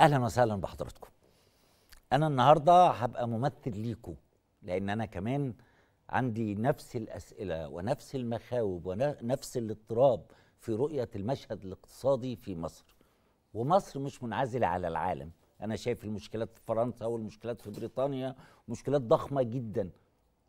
اهلا وسهلا بحضراتكم انا النهارده هبقى ممثل ليكم لان انا كمان عندي نفس الاسئله ونفس المخاوب ونفس الاضطراب في رؤيه المشهد الاقتصادي في مصر ومصر مش منعزله على العالم انا شايف المشكلات في فرنسا والمشكلات في بريطانيا مشكلات ضخمه جدا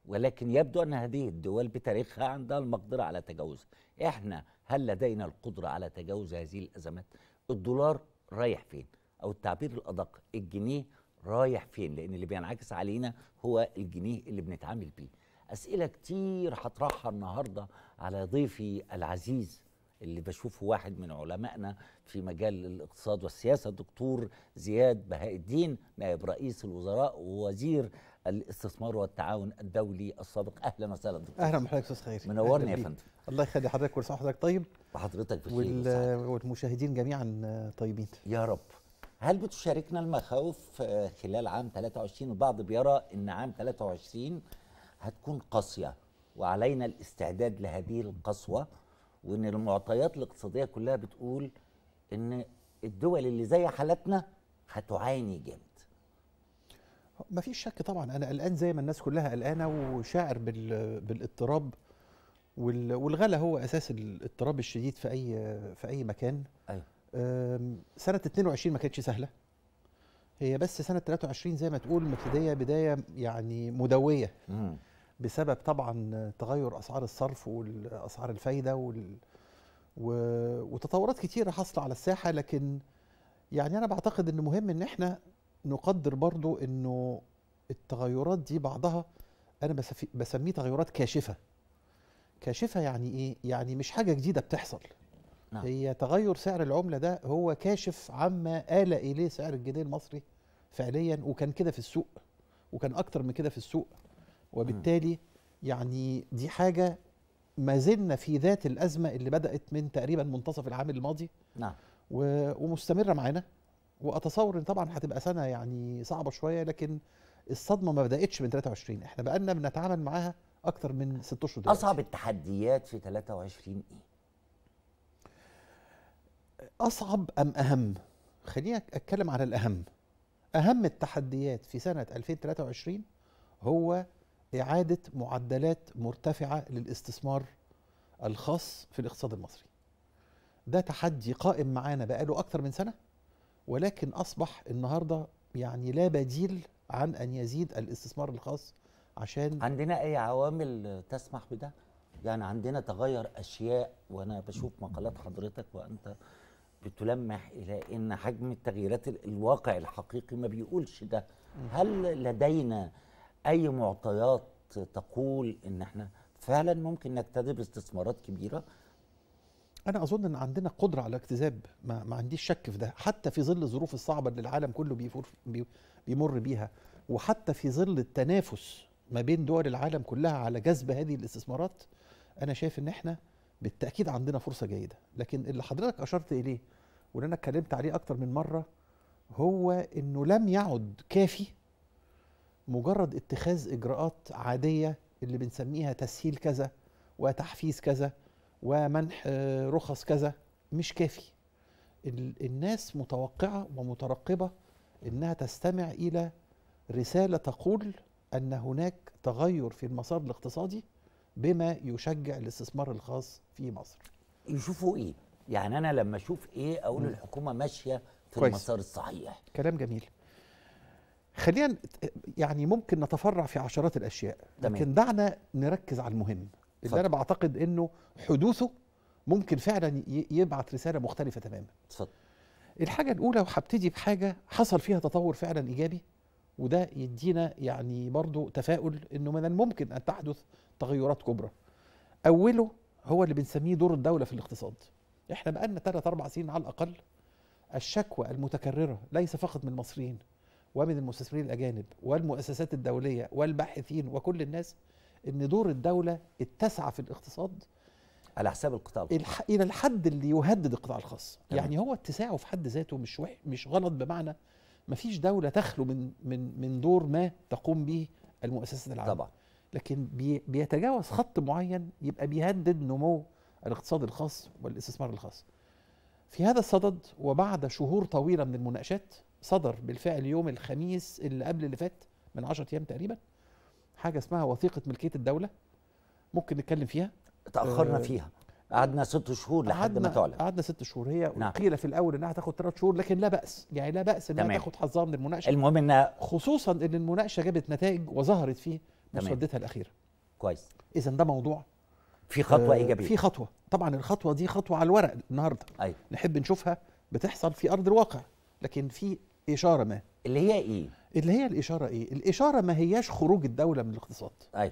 ولكن يبدو ان هذه الدول بتاريخها عندها المقدره على تجاوزها احنا هل لدينا القدره على تجاوز هذه الازمات الدولار رايح فين او التعبير الادق الجنيه رايح فين لان اللي بينعكس علينا هو الجنيه اللي بنتعامل بيه اسئله كتير هطرحها النهارده على ضيفي العزيز اللي بشوفه واحد من علمائنا في مجال الاقتصاد والسياسه الدكتور زياد بهاء الدين نائب رئيس الوزراء ووزير الاستثمار والتعاون الدولي السابق اهلا وسهلا دكتور اهلا بحضرتك استاذ خيري منورني يا فندم الله يخلي حضرتك ويرفع حضرتك طيب وحضرتك بخير والمشاهدين جميعا طيبين يا رب هل بتشاركنا المخاوف آه، خلال عام 23 البعض بيرى ان عام 23 هتكون قاسيه وعلينا الاستعداد لهذه القسوه وان المعطيات الاقتصاديه كلها بتقول ان الدول اللي زي حالتنا هتعاني جامد ما فيش شك طبعا انا قلقان زي ما الناس كلها قلقانه وشاعر بالاضطراب والغلا هو اساس الاضطراب الشديد في اي في اي مكان أيوه. سنه 22 ما كانتش سهله هي بس سنه 23 زي ما تقول مبتديه بدايه يعني مدويه بسبب طبعا تغير اسعار الصرف واسعار الفايده وال... و... وتطورات كتيره حاصله على الساحه لكن يعني انا بعتقد ان مهم ان احنا نقدر برضو انه التغيرات دي بعضها انا بسميه تغيرات كاشفه كاشفه يعني ايه يعني مش حاجه جديده بتحصل نعم. هي تغير سعر العمله ده هو كاشف عما آل اليه سعر الجنيه المصري فعليا وكان كده في السوق وكان اكتر من كده في السوق وبالتالي يعني دي حاجه ما زلنا في ذات الازمه اللي بدات من تقريبا منتصف العام الماضي نعم ومستمره معانا واتصور ان طبعا هتبقى سنه يعني صعبه شويه لكن الصدمه ما بداتش من 23 احنا بقالنا بنتعامل معاها اكتر من 6 اشهر اصعب التحديات في 23 ايه أصعب أم أهم؟ خليني أتكلم على الأهم أهم التحديات في سنة 2023 هو إعادة معدلات مرتفعة للاستثمار الخاص في الاقتصاد المصري ده تحدي قائم معانا بقاله اكثر من سنة ولكن أصبح النهاردة يعني لا بديل عن أن يزيد الاستثمار الخاص عشان عندنا أي عوامل تسمح بده؟ يعني عندنا تغير أشياء وأنا بشوف مقالات حضرتك وأنت بتلمح الى ان حجم التغييرات الواقع الحقيقي ما بيقولش ده هل لدينا اي معطيات تقول ان احنا فعلا ممكن نجتذب استثمارات كبيره انا اظن ان عندنا قدره على اجتذاب ما, ما عنديش شك في ده حتى في ظل الظروف الصعبه اللي العالم كله بيفور بي بيمر بيها وحتى في ظل التنافس ما بين دول العالم كلها على جذب هذه الاستثمارات انا شايف ان احنا بالتاكيد عندنا فرصه جيده لكن اللي حضرتك اشرت اليه واللي انا اتكلمت عليه اكتر من مره هو انه لم يعد كافي مجرد اتخاذ اجراءات عاديه اللي بنسميها تسهيل كذا وتحفيز كذا ومنح آه، رخص كذا مش كافي الناس متوقعه ومترقبه انها تستمع الى رساله تقول ان هناك تغير في المسار الاقتصادي بما يشجع الاستثمار الخاص في مصر يشوفوا ايه يعني انا لما اشوف ايه اقول الحكومه ماشيه في كويس. المسار الصحيح كلام جميل خلينا يعني ممكن نتفرع في عشرات الاشياء تمام. لكن دعنا نركز على المهم اللي انا بعتقد انه حدوثه ممكن فعلا يبعت رساله مختلفه تماما اتفضل الحاجه الاولى وهبتدي بحاجه حصل فيها تطور فعلا ايجابي وده يدينا يعني برضو تفاؤل انه من الممكن ان تحدث تغيرات كبرى اوله هو اللي بنسميه دور الدوله في الاقتصاد احنا بقالنا 3 4 سنين على الاقل الشكوى المتكرره ليس فقط من المصريين ومن المستثمرين الاجانب والمؤسسات الدوليه والباحثين وكل الناس ان دور الدوله اتسع في الاقتصاد على حساب القطاع الخاص الى الحد اللي يهدد القطاع الخاص يعني هو اتساعه في حد ذاته مش وح... مش غلط بمعنى مفيش دولة تخلو من من من دور ما تقوم به المؤسسات العامة طبعا لكن بي بيتجاوز خط معين يبقى بيهدد نمو الاقتصاد الخاص والاستثمار الخاص في هذا الصدد وبعد شهور طويلة من المناقشات صدر بالفعل يوم الخميس اللي قبل اللي فات من 10 أيام تقريبا حاجة اسمها وثيقة ملكية الدولة ممكن نتكلم فيها تأخرنا آه، فيها قعدنا ست شهور لحد ما تعلن قعدنا ست شهور هي نعم. قيل في الاول انها هتاخد ثلاث شهور لكن لا باس يعني لا باس انها تاخد حظها من المناقشه المهم انها خصوصا ان المناقشه جابت نتائج وظهرت في مسودتها الاخيره كويس اذا ده موضوع في خطوه آه ايجابيه في خطوه طبعا الخطوه دي خطوه على الورق النهارده أيوة. نحب نشوفها بتحصل في ارض الواقع لكن في اشاره ما اللي هي ايه اللي هي الاشاره ايه الاشاره ما هياش خروج الدوله من الاقتصاد أيوة.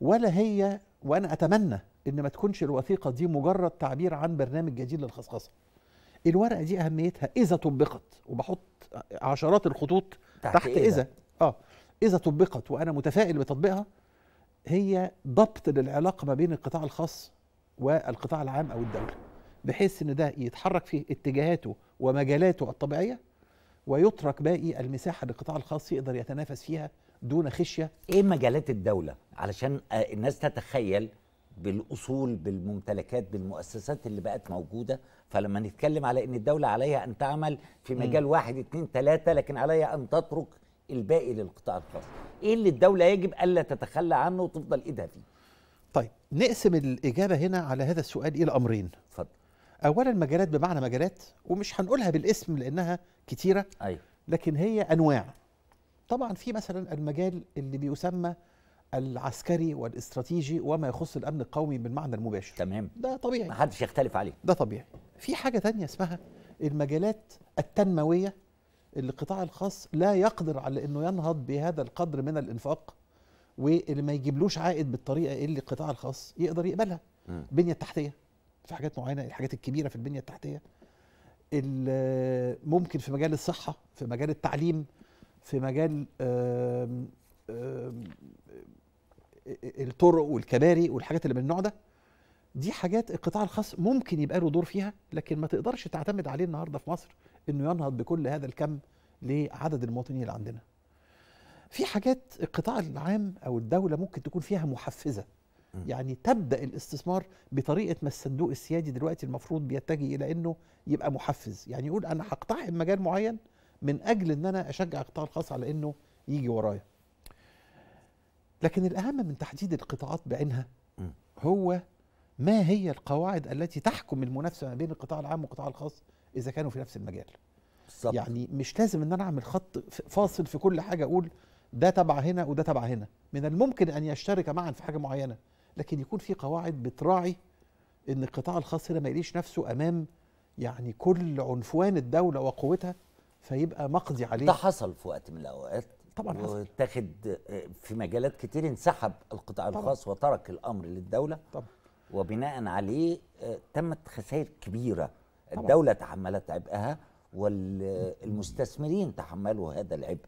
ولا هي وانا اتمنى ان ما تكونش الوثيقه دي مجرد تعبير عن برنامج جديد للخصخصه الورقه دي اهميتها اذا طبقت وبحط عشرات الخطوط تحت, تحت إيه اذا اه اذا طبقت وانا متفائل بتطبيقها هي ضبط للعلاقه ما بين القطاع الخاص والقطاع العام او الدوله بحيث ان ده يتحرك في اتجاهاته ومجالاته الطبيعيه ويترك باقي المساحه للقطاع الخاص يقدر يتنافس فيها دون خشيه ايه مجالات الدوله علشان آه، الناس تتخيل بالاصول بالممتلكات بالمؤسسات اللي بقت موجوده فلما نتكلم على ان الدوله عليها ان تعمل في مجال م. واحد اتنين تلاته لكن عليها ان تترك الباقي للقطاع الخاص ايه اللي الدوله يجب الا تتخلى عنه وتفضل ايدها فيه طيب نقسم الاجابه هنا على هذا السؤال الى امرين اتفضل اولا مجالات بمعنى مجالات ومش هنقولها بالاسم لانها كتيره ايوه لكن هي انواع طبعا في مثلا المجال اللي بيسمى العسكري والاستراتيجي وما يخص الامن القومي بالمعنى المباشر تمام ده طبيعي ما حدش يختلف عليه ده طبيعي في حاجه تانية اسمها المجالات التنمويه اللي القطاع الخاص لا يقدر على انه ينهض بهذا القدر من الانفاق واللي ما يجيبلوش عائد بالطريقه اللي القطاع الخاص يقدر يقبلها البنيه التحتيه في حاجات معينه الحاجات الكبيره في البنيه التحتيه ممكن في مجال الصحه في مجال التعليم في مجال الطرق والكباري والحاجات اللي من النوع ده دي حاجات القطاع الخاص ممكن يبقى له دور فيها لكن ما تقدرش تعتمد عليه النهارده في مصر انه ينهض بكل هذا الكم لعدد المواطنين اللي عندنا. في حاجات القطاع العام او الدوله ممكن تكون فيها محفزه. يعني تبدا الاستثمار بطريقه ما الصندوق السيادي دلوقتي المفروض بيتجه الى انه يبقى محفز، يعني يقول انا هقتحم مجال معين من اجل ان انا اشجع القطاع الخاص على انه يجي ورايا لكن الاهم من تحديد القطاعات بعينها هو ما هي القواعد التي تحكم المنافسه ما بين القطاع العام والقطاع الخاص اذا كانوا في نفس المجال بالظبط يعني مش لازم ان انا اعمل خط فاصل في كل حاجه اقول ده تبع هنا وده تبع هنا من الممكن ان يشترك معا في حاجه معينه لكن يكون في قواعد بتراعي ان القطاع الخاص هنا ما يليش نفسه امام يعني كل عنفوان الدوله وقوتها فيبقى مقضي عليه ده حصل في وقت من الاوقات طبعا حصل آه، في مجالات كتير انسحب القطاع طبعًا. الخاص وترك الامر للدوله طبعا وبناء عليه آه، تمت خسائر كبيره طبعًا. الدوله تحملت عبئها والمستثمرين تحملوا هذا العبء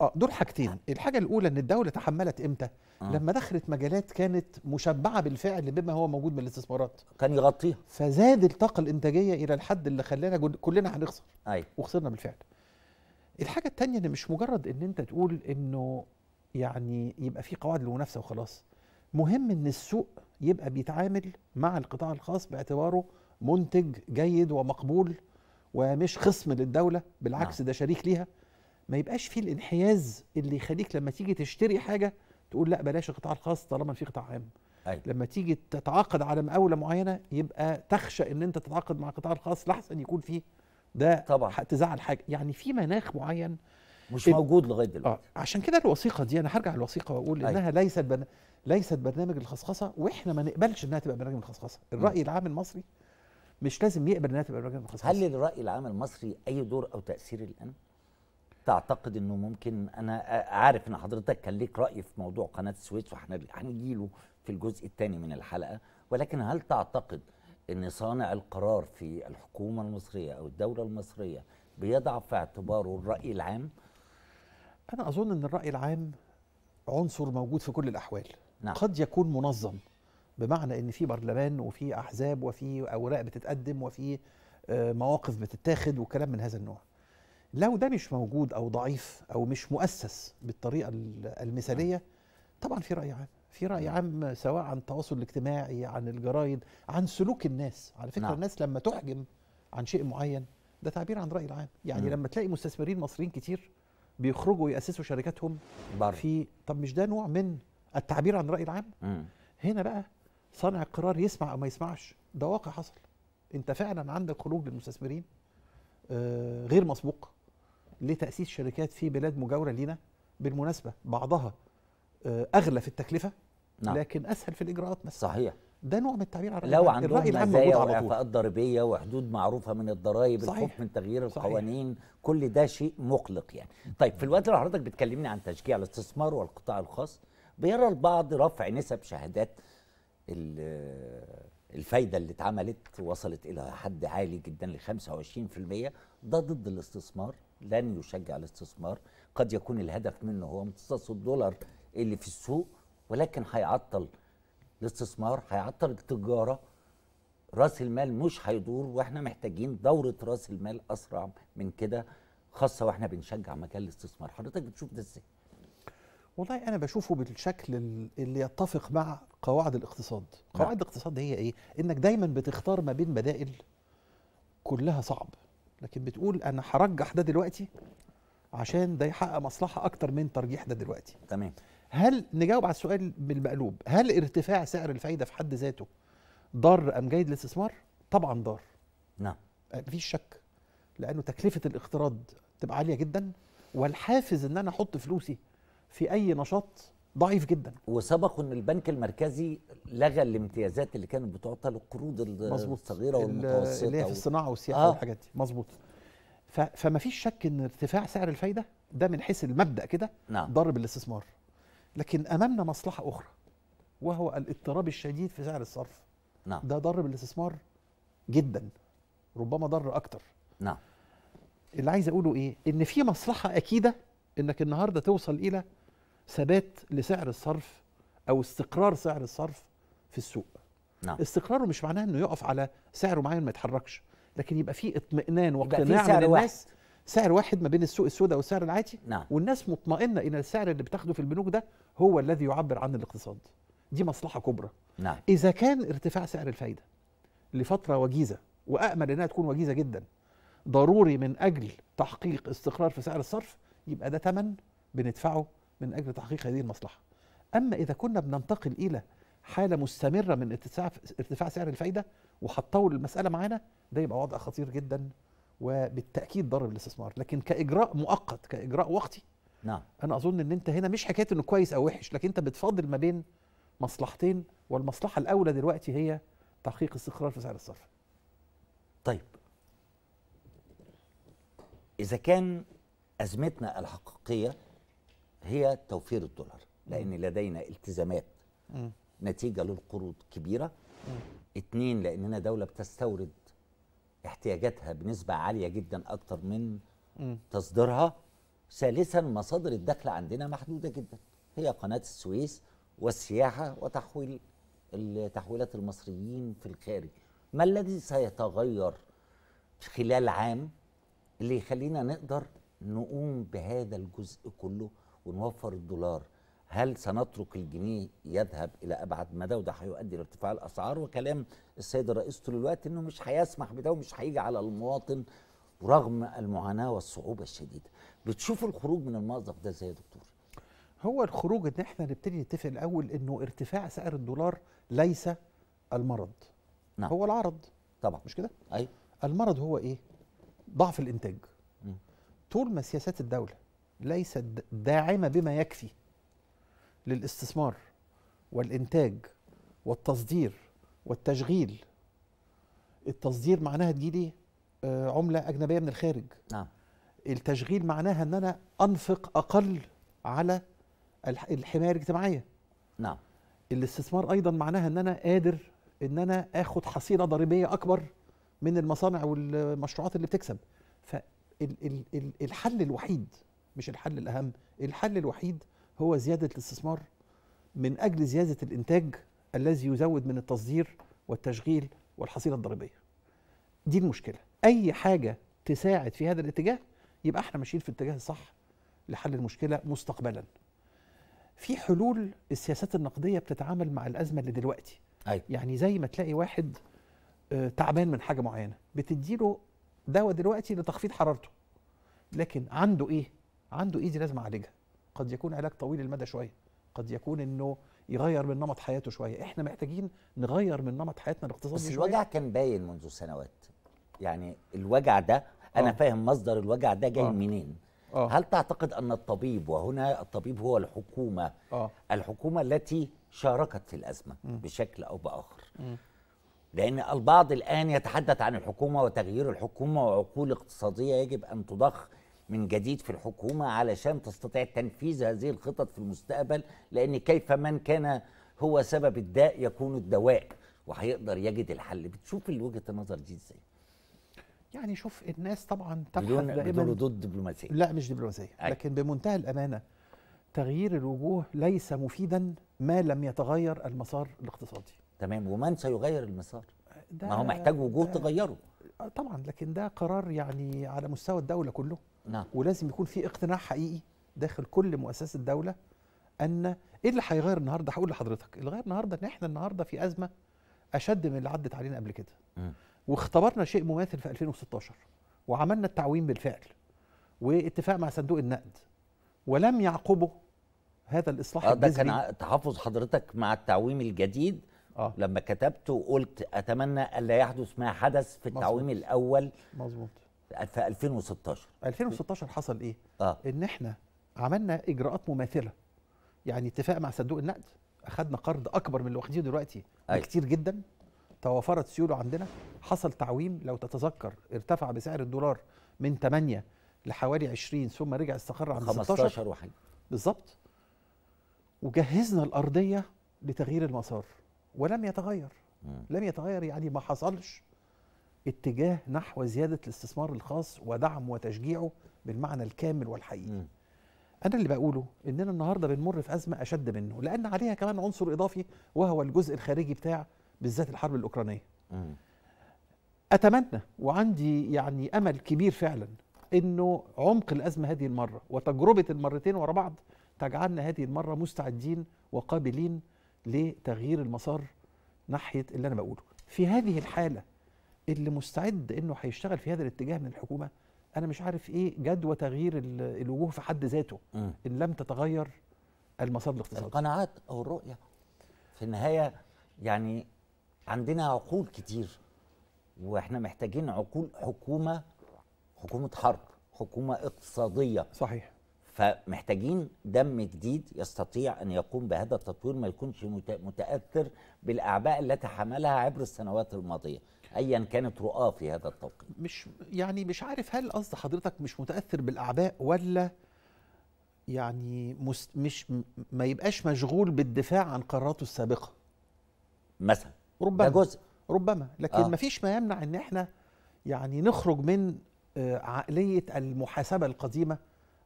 اه دول حاجتين الحاجه الاولى ان الدوله تحملت امتى آه. لما دخلت مجالات كانت مشبعه بالفعل بما هو موجود من الاستثمارات كان يغطيها فزاد الطاقه الانتاجيه الى الحد اللي خلانا كلنا هنخسر ايوه وخسرنا بالفعل الحاجه الثانيه ان مش مجرد ان انت تقول انه يعني يبقى في قواعد للمنافسه وخلاص مهم ان السوق يبقى بيتعامل مع القطاع الخاص باعتباره منتج جيد ومقبول ومش خصم للدوله بالعكس آه. ده شريك ليها ما يبقاش فيه الانحياز اللي يخليك لما تيجي تشتري حاجه تقول لا بلاش القطاع الخاص طالما في قطاع عام أيوة. لما تيجي تتعاقد على مقاوله معينه يبقى تخشى ان انت تتعاقد مع القطاع الخاص لحسن يكون فيه ده طبعا تزعل حاجه يعني في مناخ معين مش موجود لغايه دلوقتي آه عشان كده الوثيقه دي انا هرجع للوثيقه واقول أيوة. انها ليست بنا ليست برنامج الخصخصه واحنا ما نقبلش انها تبقى برنامج الخصخصه الراي العام المصري مش لازم يقبل انها تبقى برنامج الخصخصه هل للراي العام المصري اي دور او تاثير الان تعتقد انه ممكن انا عارف ان حضرتك كان ليك راي في موضوع قناه السويس واحنا له في الجزء الثاني من الحلقه ولكن هل تعتقد ان صانع القرار في الحكومه المصريه او الدوله المصريه بيضع في اعتباره الراي العام؟ انا اظن ان الراي العام عنصر موجود في كل الاحوال نعم. قد يكون منظم بمعنى ان في برلمان وفي احزاب وفي اوراق بتتقدم وفي آه، مواقف بتتاخد وكلام من هذا النوع لو ده مش موجود او ضعيف او مش مؤسس بالطريقه المثاليه نعم. طبعا في راي عام في راي نعم. عام سواء عن التواصل الاجتماعي عن الجرايد عن سلوك الناس على فكره نعم. الناس لما تحجم عن شيء معين ده تعبير عن راي العام يعني مم. لما تلاقي مستثمرين مصريين كتير بيخرجوا ياسسوا شركاتهم بره. في طب مش ده نوع من التعبير عن الراي العام مم. هنا بقى صانع القرار يسمع او ما يسمعش ده واقع حصل انت فعلا عندك خروج للمستثمرين آه غير مسبوق لتاسيس شركات في بلاد مجاوره لينا بالمناسبه بعضها آه، اغلى في التكلفه نعم. لكن اسهل في الاجراءات مثلا صحيح ده نوع من التعبير عن لو عندهم الراي العام موجود ضريبيه وحدود معروفه من الضرائب الخوف من تغيير صحيح. القوانين كل ده شيء مقلق يعني طيب في الوقت اللي حضرتك بتكلمني عن تشجيع الاستثمار والقطاع الخاص بيرى البعض رفع نسب شهادات الفايده اللي اتعملت وصلت الى حد عالي جدا ل 25% ده ضد الاستثمار لن يشجع الاستثمار قد يكون الهدف منه هو امتصاص الدولار اللي في السوق ولكن هيعطل الاستثمار هيعطل التجاره راس المال مش هيدور واحنا محتاجين دوره راس المال اسرع من كده خاصه واحنا بنشجع مجال الاستثمار حضرتك بتشوف ده ازاي والله انا بشوفه بالشكل اللي يتفق مع قواعد الاقتصاد نعم. قواعد الاقتصاد هي ايه انك دايما بتختار ما بين بدائل كلها صعب لكن بتقول انا هرجح ده دلوقتي عشان ده يحقق مصلحه اكتر من ترجيح ده دلوقتي تمام هل نجاوب على السؤال بالمقلوب هل ارتفاع سعر الفايده في حد ذاته ضار ام جيد للاستثمار طبعا ضار نعم أه، مفيش شك لانه تكلفه الاقتراض تبقى عاليه جدا والحافز ان انا احط فلوسي في اي نشاط ضعيف جدا وسبق ان البنك المركزي لغى الامتيازات اللي كانت بتعطى للقروض الصغيره والمتوسطه اللي هي في الصناعه والسياحه آه. والحاجات دي مظبوط فما فيش شك ان ارتفاع سعر الفايده ده من حيث المبدا كده نعم. ضرب الاستثمار لكن امامنا مصلحه اخرى وهو الاضطراب الشديد في سعر الصرف نعم ده ضرب الاستثمار جدا ربما ضر اكتر نعم اللي عايز اقوله ايه ان في مصلحه اكيده انك النهارده توصل الى ثبات لسعر الصرف او استقرار سعر الصرف في السوق نعم. استقراره مش معناه انه يقف على سعر معين ما يتحركش لكن يبقى في اطمئنان واقتناع من الناس واحد. سعر واحد ما بين السوق السوداء والسعر العادي نعم. والناس مطمئنه ان السعر اللي بتاخده في البنوك ده هو الذي يعبر عن الاقتصاد دي مصلحه كبرى نعم. اذا كان ارتفاع سعر الفايده لفتره وجيزه وامل انها تكون وجيزه جدا ضروري من اجل تحقيق استقرار في سعر الصرف يبقى ده ثمن بندفعه من أجل تحقيق هذه المصلحة أما إذا كنا بننتقل إلى حالة مستمرة من ارتفاع سعر الفايدة وهتطول المسألة معانا ده يبقى وضع خطير جدا وبالتأكيد ضرر الاستثمار لكن كإجراء مؤقت كإجراء وقتي نعم أنا أظن إن أنت هنا مش حكاية إنه كويس أو وحش لكن أنت بتفاضل ما بين مصلحتين والمصلحة الأولى دلوقتي هي تحقيق استقرار في سعر الصرف طيب إذا كان أزمتنا الحقيقية هي توفير الدولار لان لدينا التزامات نتيجه للقروض كبيره اثنين اتنين لاننا دوله بتستورد احتياجاتها بنسبه عاليه جدا اكتر من تصديرها ثالثا مصادر الدخل عندنا محدوده جدا هي قناه السويس والسياحه وتحويل تحويلات المصريين في الخارج ما الذي سيتغير خلال عام اللي يخلينا نقدر نقوم بهذا الجزء كله ونوفر الدولار هل سنترك الجنيه يذهب الى ابعد مدى وده هيؤدي لارتفاع الاسعار وكلام السيد الرئيس طول الوقت انه مش هيسمح بده ومش هيجي على المواطن رغم المعاناه والصعوبه الشديده بتشوف الخروج من المأزق ده ازاي يا دكتور هو الخروج ان احنا نبتدي نتفق الاول انه ارتفاع سعر الدولار ليس المرض نعم. هو العرض طبعا مش كده ايوه المرض هو ايه ضعف الانتاج م. طول ما سياسات الدوله ليست داعمه بما يكفي للاستثمار والانتاج والتصدير والتشغيل التصدير معناها تجيلي إيه؟ لي آه، عمله اجنبيه من الخارج نعم التشغيل معناها ان انا انفق اقل على الحمايه الاجتماعيه نعم الاستثمار ايضا معناها ان انا قادر ان انا اخد حصيله ضريبيه اكبر من المصانع والمشروعات اللي بتكسب فالحل الوحيد مش الحل الأهم الحل الوحيد هو زيادة الاستثمار من أجل زيادة الإنتاج الذي يزود من التصدير والتشغيل والحصيلة الضريبية دي المشكلة أي حاجة تساعد في هذا الاتجاه يبقى احنا ماشيين في الاتجاه الصح لحل المشكلة مستقبلا في حلول السياسات النقدية بتتعامل مع الأزمة اللي دلوقتي أيوة. يعني زي ما تلاقي واحد آه، تعبان من حاجة معينة بتديله دواء دلوقتي لتخفيض حرارته لكن عنده ايه عنده ايدي لازم اعالجها قد يكون علاج طويل المدى شويه قد يكون انه يغير من نمط حياته شويه احنا محتاجين نغير من نمط حياتنا الاقتصادي بس الوجع شوية. كان باين منذ سنوات يعني الوجع ده انا أوه. فاهم مصدر الوجع ده جاي أوه. منين أوه. هل تعتقد ان الطبيب وهنا الطبيب هو الحكومه أوه. الحكومه التي شاركت في الازمه م. بشكل او باخر م. لان البعض الان يتحدث عن الحكومه وتغيير الحكومه وعقول اقتصاديه يجب ان تضخ من جديد في الحكومة علشان تستطيع تنفيذ هذه الخطط في المستقبل لأن كيف من كان هو سبب الداء يكون الدواء وهيقدر يجد الحل بتشوف وجهة النظر دي ازاي يعني شوف الناس طبعا تبحث دائما ضد دبلوماسية لا مش دبلوماسية لكن بمنتهى الأمانة تغيير الوجوه ليس مفيدا ما لم يتغير المسار الاقتصادي تمام ومن سيغير المسار ما هو محتاج وجوه آه، تغيره آه، طبعا لكن ده قرار يعني على مستوى الدولة كله نعم. ولازم يكون في اقتناع حقيقي داخل كل مؤسسه دوله ان ايه اللي هيغير النهارده هقول لحضرتك اللي غير النهارده ان احنا النهارده في ازمه اشد من اللي عدت علينا قبل كده واختبرنا شيء مماثل في 2016 وعملنا التعويم بالفعل واتفاق مع صندوق النقد ولم يعقبه هذا الاصلاح آه ده كان تحفظ حضرتك مع التعويم الجديد آه. لما كتبت وقلت اتمنى الا يحدث ما حدث في التعويم مزبوط. الاول مظبوط في 2016 2016 حصل ايه؟ آه. ان احنا عملنا اجراءات مماثله يعني اتفاق مع صندوق النقد اخذنا قرض اكبر من اللي واخدينه دلوقتي أيوة. كتير جدا توفرت سيوله عندنا حصل تعويم لو تتذكر ارتفع بسعر الدولار من 8 لحوالي 20 ثم رجع استقر عند 15 بالظبط وجهزنا الارضيه لتغيير المسار ولم يتغير م. لم يتغير يعني ما حصلش اتجاه نحو زيادة الاستثمار الخاص ودعمه وتشجيعه بالمعنى الكامل والحقيقي م. أنا اللي بقوله إننا النهاردة بنمر في أزمة أشد منه لأن عليها كمان عنصر إضافي وهو الجزء الخارجي بتاع بالذات الحرب الأوكرانية م. أتمنى وعندي يعني أمل كبير فعلا إنه عمق الأزمة هذه المرة وتجربة المرتين ورا بعض تجعلنا هذه المرة مستعدين وقابلين لتغيير المسار ناحية اللي أنا بقوله في هذه الحالة اللي مستعد انه هيشتغل في هذا الاتجاه من الحكومه انا مش عارف ايه جدوى تغيير الوجوه في حد ذاته ان لم تتغير المسار الاقتصادي القناعات او الرؤيه في النهايه يعني عندنا عقول كتير واحنا محتاجين عقول حكومه حكومه حرب حكومه اقتصاديه صحيح فمحتاجين دم جديد يستطيع ان يقوم بهذا التطوير ما يكونش متاثر بالاعباء التي حملها عبر السنوات الماضيه ايا كانت رؤاه في هذا التوقيت مش يعني مش عارف هل قصد حضرتك مش متاثر بالاعباء ولا يعني مس مش ما يبقاش مشغول بالدفاع عن قراراته السابقه مثلا ربما ده جزء ربما لكن آه. ما فيش ما يمنع ان احنا يعني نخرج من آه، عقليه المحاسبه القديمه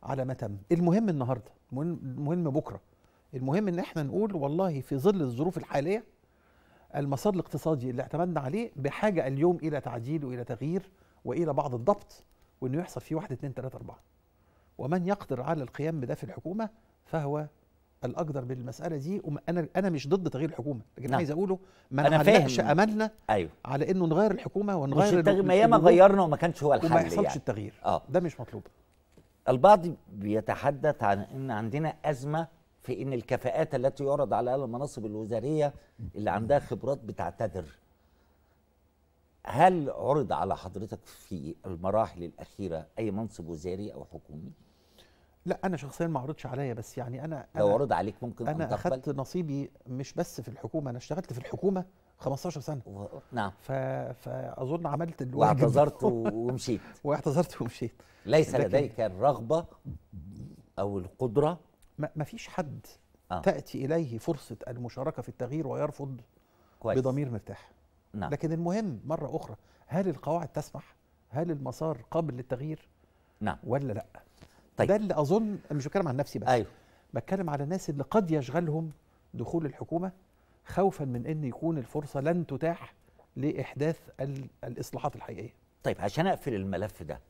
على ما تم المهم النهارده المهم بكره المهم ان احنا نقول والله في ظل الظروف الحاليه المسار الاقتصادي اللي اعتمدنا عليه بحاجه اليوم الى تعديل والى تغيير والى بعض الضبط وانه يحصل فيه واحد اثنين ثلاثه اربعه. ومن يقدر على القيام بده في الحكومه فهو الاقدر بالمساله دي انا انا مش ضد تغيير الحكومه لكن نعم. عايز اقوله ما انا فاهم املنا أيوه. على انه نغير الحكومه ونغير مش التغيير ما ياما غيرنا وما كانش هو الحل وما يحصلش يعني. التغيير آه. ده مش مطلوب البعض بيتحدث عن ان عندنا ازمه في ان الكفاءات التي يعرض عليها المناصب الوزاريه اللي عندها خبرات بتعتذر هل عرض على حضرتك في المراحل الاخيره اي منصب وزاري او حكومي لا انا شخصيا ما عرضش عليا بس يعني انا لو عرض عليك ممكن انا اخذت نصيبي مش بس في الحكومه انا اشتغلت في الحكومه 15 سنه و... نعم ف... فاظن عملت الواجب واعتذرت ومشيت واعتذرت ومشيت ليس لديك الرغبه او القدره ما فيش حد آه. تأتي إليه فرصة المشاركة في التغيير ويرفض كويس. بضمير مرتاح نعم. لكن المهم مرة أخرى هل القواعد تسمح؟ هل المسار قابل للتغيير؟ نعم ولا لا؟ طيب. ده اللي أظن مش بتكلم عن نفسي بس أيوه. بتكلم على الناس اللي قد يشغلهم دخول الحكومة خوفا من أن يكون الفرصة لن تتاح لإحداث الإصلاحات الحقيقية طيب عشان أقفل الملف ده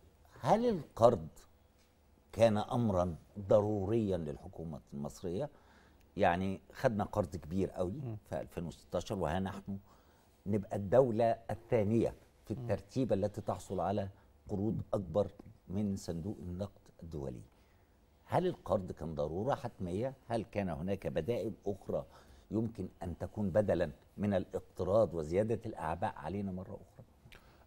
هل القرض كان امرا ضروريا للحكومه المصريه يعني خدنا قرض كبير قوي في 2016 وها نحن نبقى الدوله الثانيه في الترتيب التي تحصل على قروض اكبر من صندوق النقد الدولي هل القرض كان ضروره حتميه هل كان هناك بدائل اخرى يمكن ان تكون بدلا من الاقتراض وزياده الاعباء علينا مره اخرى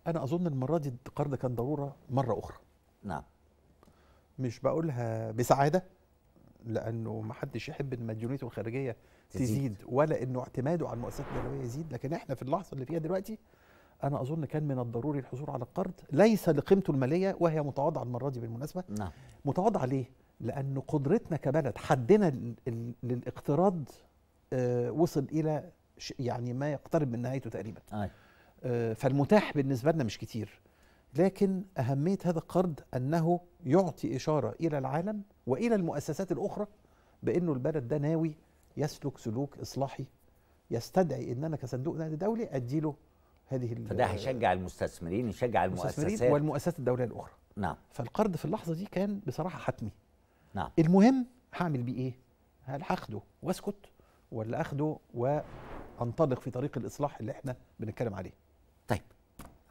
انا اظن المره دي القرض كان ضروره مره اخرى نعم مش بقولها بسعاده لانه ما حدش يحب ان مديونيته الخارجيه تزيد, تزيد ولا انه اعتماده على المؤسسات الدوليه يزيد لكن احنا في اللحظه اللي فيها دلوقتي انا اظن كان من الضروري الحصول على القرض ليس لقيمته الماليه وهي متواضعه المره دي بالمناسبه نعم متواضعه ليه؟ لان قدرتنا كبلد حدنا للاقتراض آه وصل الى يعني ما يقترب من نهايته تقريبا آه. آه فالمتاح بالنسبه لنا مش كتير لكن أهمية هذا القرض أنه يعطي إشارة إلى العالم وإلى المؤسسات الأخرى بأنه البلد ده ناوي يسلك سلوك إصلاحي يستدعي أن أنا كصندوق نقد دولي أديله هذه فده هيشجع المستثمرين يشجع المؤسسات والمؤسسات الدولية الأخرى نعم فالقرض في اللحظة دي كان بصراحة حتمي نعم المهم هعمل بيه إيه؟ هل هاخده واسكت ولا اخده وانطلق في طريق الإصلاح اللي احنا بنتكلم عليه طيب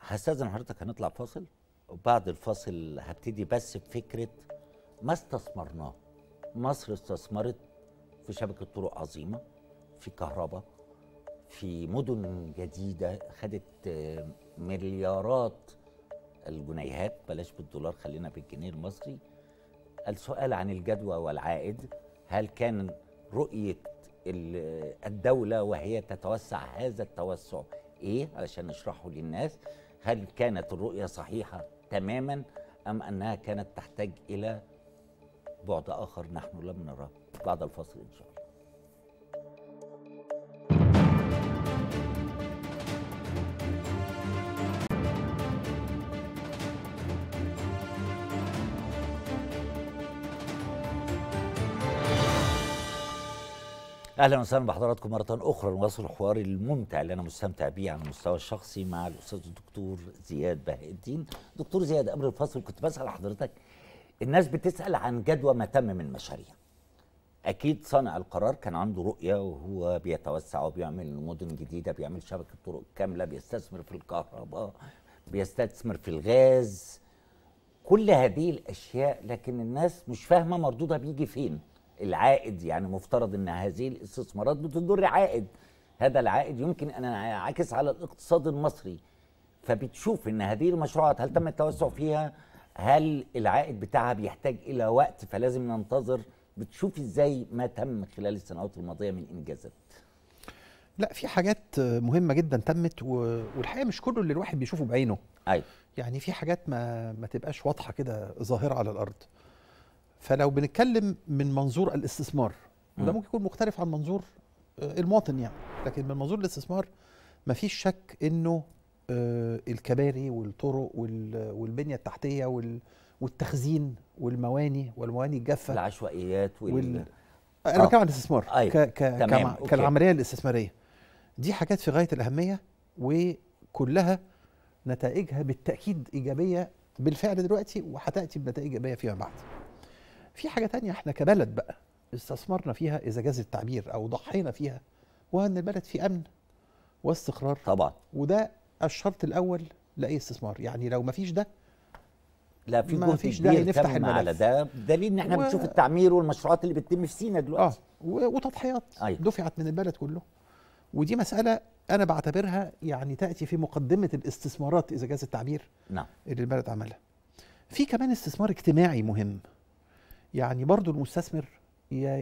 هستاذن حضرتك هنطلع فاصل وبعد الفاصل هبتدي بس بفكره ما استثمرناه مصر استثمرت في شبكه طرق عظيمه في كهرباء في مدن جديده خدت آه، مليارات الجنيهات بلاش بالدولار خلينا بالجنيه المصري السؤال عن الجدوى والعائد هل كان رؤيه الدوله وهي تتوسع هذا التوسع ايه علشان نشرحه للناس هل كانت الرؤية صحيحة تماما أم أنها كانت تحتاج إلى بعد آخر نحن لم نراه بعد الفصل إن شاء الله اهلا وسهلا بحضراتكم مره اخرى نواصل الحوار الممتع اللي انا مستمتع بيه على المستوى الشخصي مع الاستاذ الدكتور زياد بهاء الدين دكتور زياد قبل الفصل كنت بسال حضرتك الناس بتسال عن جدوى ما تم من مشاريع اكيد صانع القرار كان عنده رؤيه وهو بيتوسع وبيعمل مدن جديده بيعمل شبكه طرق كامله بيستثمر في الكهرباء بيستثمر في الغاز كل هذه الاشياء لكن الناس مش فاهمه مردودها بيجي فين العائد يعني مفترض ان هذه الاستثمارات بتدر عائد هذا العائد يمكن ان ينعكس على الاقتصاد المصري فبتشوف ان هذه المشروعات هل تم التوسع فيها هل العائد بتاعها بيحتاج الى وقت فلازم ننتظر بتشوف ازاي ما تم خلال السنوات الماضيه من انجازات لا في حاجات مهمه جدا تمت والحقيقه مش كله اللي الواحد بيشوفه بعينه ايوه يعني في حاجات ما ما تبقاش واضحه كده ظاهره على الارض فلو بنتكلم من منظور الاستثمار وده ممكن يكون مختلف عن منظور آه، المواطن يعني لكن من منظور الاستثمار مفيش شك انه آه، الكباري والطرق والبنيه التحتيه والتخزين والمواني والمواني الجافه العشوائيات وال, وال... آه. انا بتكلم عن الاستثمار أيوة. ك... ك... كالعمليه الاستثماريه دي حاجات في غايه الاهميه وكلها نتائجها بالتاكيد ايجابيه بالفعل دلوقتي وهتاتي بنتائج ايجابيه فيما بعد في حاجه تانية احنا كبلد بقى استثمرنا فيها اذا جاز التعبير او ضحينا فيها وهو ان البلد في امن واستقرار طبعا وده الشرط الاول لاي استثمار يعني لو ما فيش ده لا في ما فيش ده نفتح الملف على ده دليل ان احنا و... بنشوف التعمير والمشروعات اللي بتتم في سينا دلوقتي اه و... وتضحيات أيوة. دفعت من البلد كله ودي مساله انا بعتبرها يعني تاتي في مقدمه الاستثمارات اذا جاز التعبير نعم اللي البلد عملها في كمان استثمار اجتماعي مهم يعني برضو المستثمر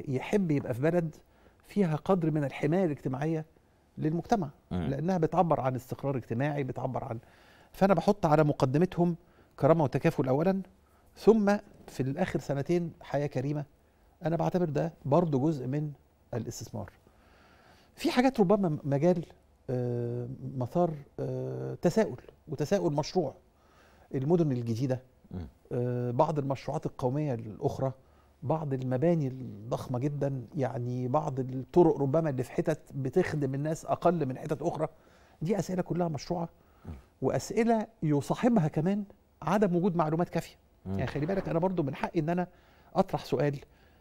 يحب يبقى في بلد فيها قدر من الحمايه الاجتماعيه للمجتمع م. لانها بتعبر عن استقرار اجتماعي بتعبر عن فانا بحط على مقدمتهم كرامه وتكافل اولا ثم في الاخر سنتين حياه كريمه انا بعتبر ده برضه جزء من الاستثمار في حاجات ربما مجال آه، مسار آه، تساؤل وتساؤل مشروع المدن الجديده آه، بعض المشروعات القوميه الاخرى بعض المباني الضخمه جدا يعني بعض الطرق ربما اللي في حتت بتخدم الناس اقل من حتت اخرى دي اسئله كلها مشروعه واسئله يصاحبها كمان عدم وجود معلومات كافيه يعني خلي بالك انا برضو من حقي ان انا اطرح سؤال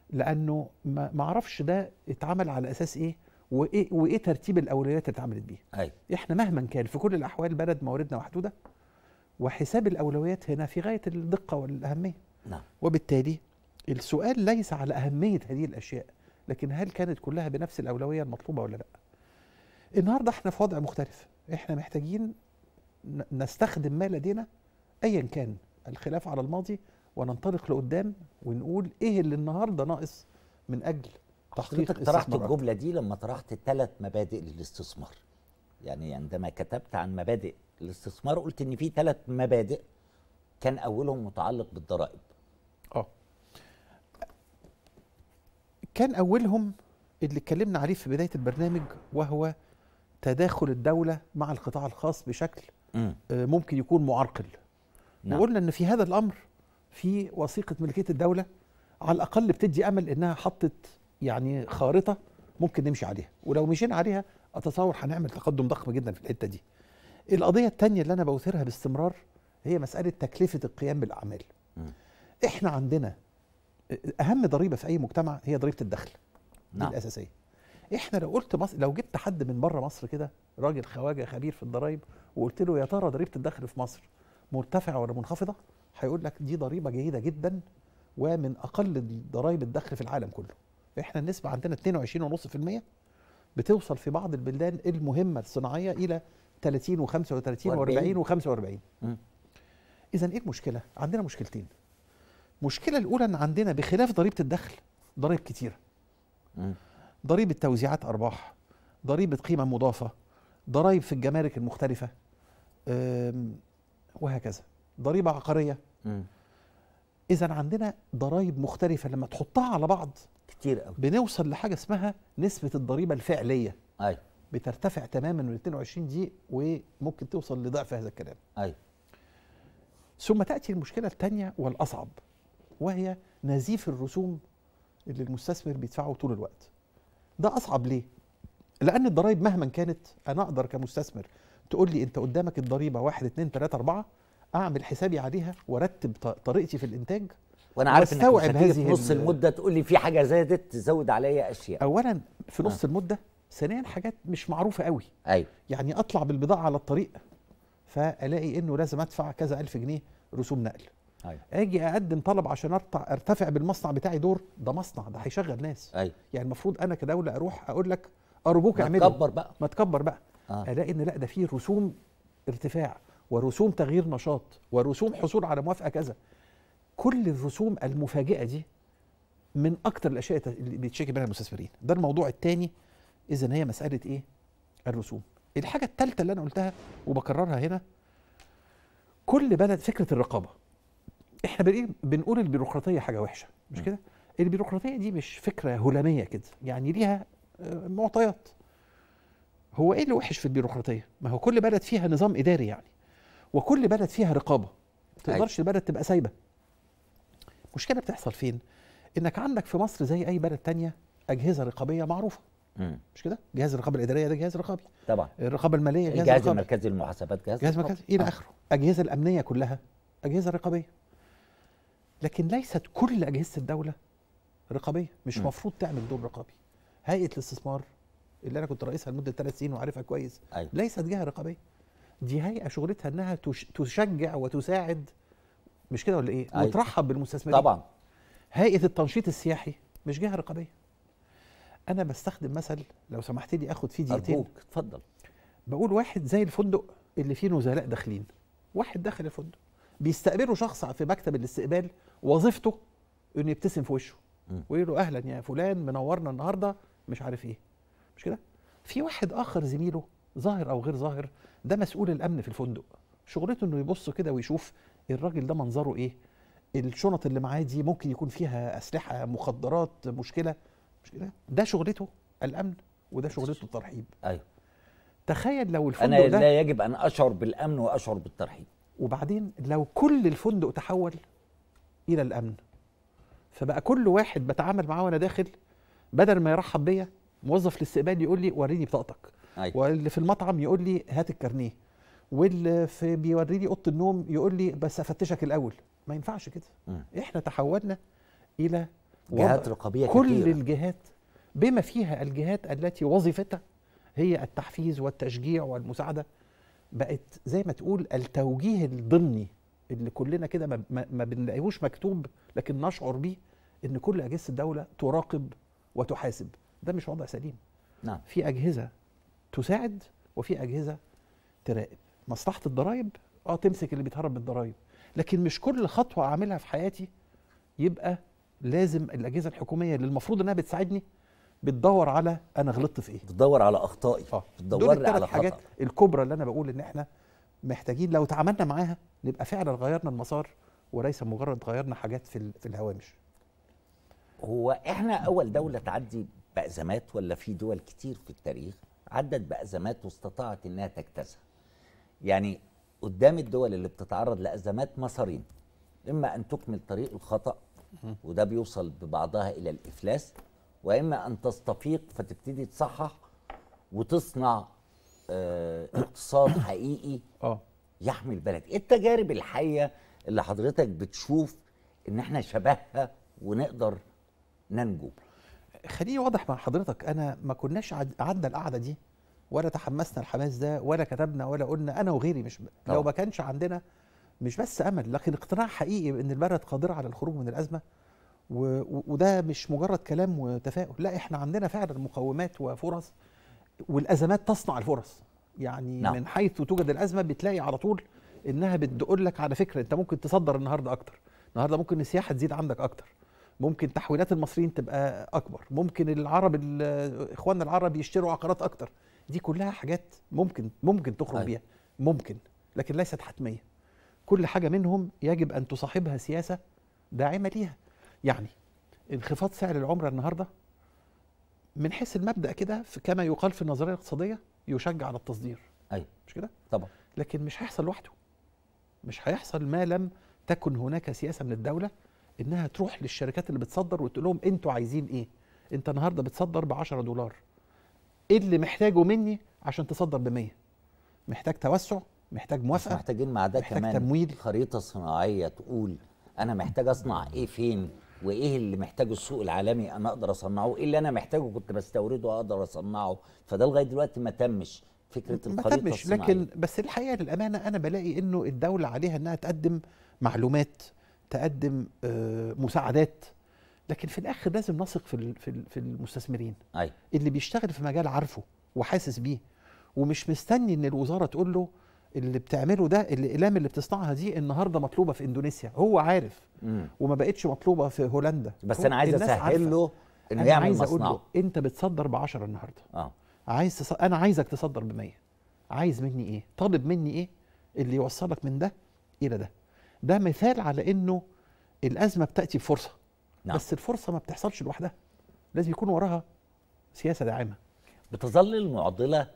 لانه ما اعرفش ده اتعمل على اساس ايه وايه وايه ترتيب الاولويات اللي اتعملت بيه أيوة. احنا مهما كان في كل الاحوال بلد مواردنا محدوده وحساب الأولويات هنا في غاية الدقة والأهمية نعم. وبالتالي السؤال ليس على أهمية هذه الأشياء لكن هل كانت كلها بنفس الأولوية المطلوبة ولا لا النهاردة احنا في وضع مختلف احنا محتاجين نستخدم ما لدينا أيا كان الخلاف على الماضي وننطلق لقدام ونقول ايه اللي النهارده ناقص من اجل تحقيق حضرتك طرحت الجمله دي لما طرحت ثلاث مبادئ للاستثمار يعني عندما كتبت عن مبادئ الاستثمار قلت ان في ثلاث مبادئ كان اولهم متعلق بالضرائب اه كان اولهم اللي اتكلمنا عليه في بدايه البرنامج وهو تداخل الدوله مع القطاع الخاص بشكل م. آه، ممكن يكون معرقل نعم. وقلنا ان في هذا الامر في وثيقه ملكيه الدوله على الاقل بتدي امل انها حطت يعني خارطه ممكن نمشي عليها ولو مشينا عليها اتصور هنعمل تقدم ضخم جدا في الحته دي القضيه الثانيه اللي انا بوثرها باستمرار هي مساله تكلفه القيام بالاعمال م. احنا عندنا اهم ضريبه في اي مجتمع هي ضريبه الدخل نعم. دي الاساسيه احنا لو قلت مصر لو جبت حد من بره مصر كده راجل خواجه خبير في الضرايب وقلت له يا ترى ضريبه الدخل في مصر مرتفعه ولا منخفضه هيقول لك دي ضريبه جيده جدا ومن اقل ضرائب الدخل في العالم كله احنا النسبه عندنا 22.5% بتوصل في بعض البلدان المهمه الصناعيه الى 30 و35 و40 و45 اذا ايه المشكله عندنا مشكلتين المشكله الاولى ان عندنا بخلاف ضريبه الدخل ضرائب كتيره ضريبه توزيعات ارباح ضريبه قيمه مضافه ضرائب في الجمارك المختلفه وهكذا ضريبه عقاريه اذا عندنا ضرائب مختلفه لما تحطها على بعض كتير قوي بنوصل لحاجه اسمها نسبه الضريبه الفعليه ايوه بترتفع تماما من 22 دي وممكن توصل لضعف هذا الكلام ايوه ثم تاتي المشكله الثانيه والاصعب وهي نزيف الرسوم اللي المستثمر بيدفعه طول الوقت ده اصعب ليه لان الضرايب مهما كانت انا اقدر كمستثمر تقول لي انت قدامك الضريبه 1 2 3 4 اعمل حسابي عليها وارتب طريقتي في الانتاج وانا عارف انك في نص المده تقول لي في حاجه زادت تزود عليا اشياء اولا في نص آه. المده ثانيا حاجات مش معروفه قوي ايوه يعني اطلع بالبضاعه على الطريق فالاقي انه لازم ادفع كذا الف جنيه رسوم نقل أيوة. اجي اقدم طلب عشان ارتفع بالمصنع بتاعي دور ده مصنع ده هيشغل ناس أيوة. يعني المفروض انا كدوله اروح اقول لك ارجوك اعمله ما تكبر بقى ما تكبر بقى آه. الاقي ان لا ده فيه رسوم ارتفاع ورسوم تغيير نشاط ورسوم حصول على موافقه كذا كل الرسوم المفاجئه دي من اكتر الاشياء اللي بيتشكي منها المستثمرين ده الموضوع الثاني اذا هي مساله ايه الرسوم الحاجه الثالثه اللي انا قلتها وبكررها هنا كل بلد فكره الرقابه احنا إيه؟ بنقول البيروقراطيه حاجه وحشه مش كده البيروقراطيه دي مش فكره هلاميه كده يعني ليها آه، معطيات هو ايه اللي وحش في البيروقراطيه ما هو كل بلد فيها نظام اداري يعني وكل بلد فيها رقابه ما تقدرش أيوة. البلد تبقى سايبه المشكله بتحصل فين؟ انك عندك في مصر زي اي بلد تانية اجهزه رقابيه معروفه مم. مش كده؟ جهاز الرقابه الاداريه ده جهاز رقابي طبعا الرقابه الماليه جهاز الجهاز رقابي. المركزي للمحاسبات جهاز جهاز مركزي الى آه. اخره اجهزه الامنيه كلها اجهزه رقابيه لكن ليست كل اجهزه الدوله رقابيه مش مفروض تعمل دور رقابي هيئه الاستثمار اللي انا كنت رئيسها لمده ثلاث سنين وعارفها كويس أيوة. ليست جهه رقابيه دي هيئه شغلتها انها تشجع وتساعد مش كده ولا ايه؟ أيوة. وترحب بالمستثمرين طبعا هيئه التنشيط السياحي مش جهه رقابيه انا بستخدم مثل لو سمحت لي اخد فيه دقيقتين ارجوك اتفضل بقول واحد زي الفندق اللي فيه نزلاء داخلين واحد داخل الفندق بيستقبله شخص في مكتب الاستقبال وظيفته انه يبتسم في وشه ويقول له اهلا يا فلان منورنا النهارده مش عارف ايه مش كده في واحد اخر زميله ظاهر او غير ظاهر ده مسؤول الامن في الفندق شغلته انه يبص كده ويشوف الراجل ده منظره ايه الشنط اللي معاه دي ممكن يكون فيها اسلحه مخدرات مشكله مشكله ده شغلته الامن وده شغلته الترحيب ايوه تخيل لو الفندق أنا ده لا يجب ان اشعر بالامن واشعر بالترحيب وبعدين لو كل الفندق تحول الى الامن فبقى كل واحد بتعامل معاه وانا داخل بدل ما يرحب بيا موظف الاستقبال يقول لي وريني بطاقتك أيوة. واللي في المطعم يقول لي هات الكارنيه واللي بيوري لي اوضه النوم يقول لي بس افتشك الاول ما ينفعش كده م. احنا تحولنا الى جهات رقابيه كل كتيرة. الجهات بما فيها الجهات التي وظيفتها هي التحفيز والتشجيع والمساعده بقت زي ما تقول التوجيه الضمني اللي كلنا كده ما, ما بنلاقيهوش مكتوب لكن نشعر بيه ان كل اجهزه الدوله تراقب وتحاسب ده مش وضع سليم نعم في اجهزه تساعد وفي اجهزه تراقب مصلحه الضرايب اه تمسك اللي بيتهرب من الضرايب لكن مش كل خطوه اعملها في حياتي يبقى لازم الاجهزه الحكوميه اللي المفروض انها بتساعدني بتدور على انا غلطت في ايه بتدور على اخطائي آه. بتدور على الحاجات خطأ. الكبرى اللي انا بقول ان احنا محتاجين لو تعاملنا معاها نبقى فعلا غيرنا المسار وليس مجرد غيرنا حاجات في في الهوامش هو احنا اول دوله تعدي بازمات ولا في دول كتير في التاريخ عدت بازمات واستطاعت انها تجتازها يعني قدام الدول اللي بتتعرض لأزمات مسارين إما أن تكمل طريق الخطأ وده بيوصل ببعضها إلى الإفلاس وإما أن تستفيق فتبتدي تصحح وتصنع اه اقتصاد حقيقي آه. يحمي البلد ايه التجارب الحية اللي حضرتك بتشوف ان احنا شبهها ونقدر ننجو خليني واضح مع حضرتك انا ما كناش قعدنا القعده دي ولا تحمسنا الحماس ده ولا كتبنا ولا قلنا انا وغيري مش أوه. لو ما كانش عندنا مش بس امل لكن اقتناع حقيقي بان البلد قادره على الخروج من الازمه و... وده مش مجرد كلام وتفاؤل لا احنا عندنا فعلا مقومات وفرص والازمات تصنع الفرص يعني نعم. من حيث توجد الازمه بتلاقي على طول انها بتقول لك على فكره انت ممكن تصدر النهارده اكتر النهارده ممكن السياحه تزيد عندك اكتر ممكن تحويلات المصريين تبقى اكبر ممكن العرب اخواننا العرب يشتروا عقارات اكتر دي كلها حاجات ممكن ممكن تخرج أيوة. بيها ممكن لكن ليست حتميه كل حاجه منهم يجب ان تصاحبها سياسه داعمه ليها يعني انخفاض سعر العمره النهارده من حيث المبدا كده كما يقال في النظريه الاقتصاديه يشجع على التصدير ايوه مش كده طبعا لكن مش هيحصل لوحده مش هيحصل ما لم تكن هناك سياسه من الدوله انها تروح للشركات اللي بتصدر وتقول لهم انتوا عايزين ايه انت النهارده بتصدر ب 10 دولار ايه اللي محتاجه مني عشان تصدر ب 100 محتاج توسع محتاج موافقه محتاجين مع ده محتاج كمان تمويل خريطه صناعيه تقول انا محتاج اصنع ايه فين وايه اللي محتاجه السوق العالمي انا اقدر اصنعه ايه اللي انا محتاجه كنت بستورده اقدر اصنعه فده لغايه دلوقتي ما تمش فكره الخريطه تمش لكن بس الحقيقه للامانه انا بلاقي انه الدوله عليها انها تقدم معلومات تقدم آه، مساعدات لكن في الاخر لازم نثق في في المستثمرين أي. اللي بيشتغل في مجال عارفه وحاسس بيه ومش مستني ان الوزاره تقول له اللي بتعمله ده الاقلام اللي بتصنعها دي النهارده مطلوبه في اندونيسيا هو عارف مم. وما بقتش مطلوبه في هولندا بس انا عايز اسهل له انه يعمل عايز اقول له انت بتصدر ب 10 النهارده اه عايز تص... انا عايزك تصدر ب 100 عايز مني ايه طالب مني ايه اللي يوصلك من ده الى ده ده مثال على انه الازمه بتاتي بفرصه نعم. بس الفرصه ما بتحصلش لوحدها لازم يكون وراها سياسه داعمه بتظل المعضله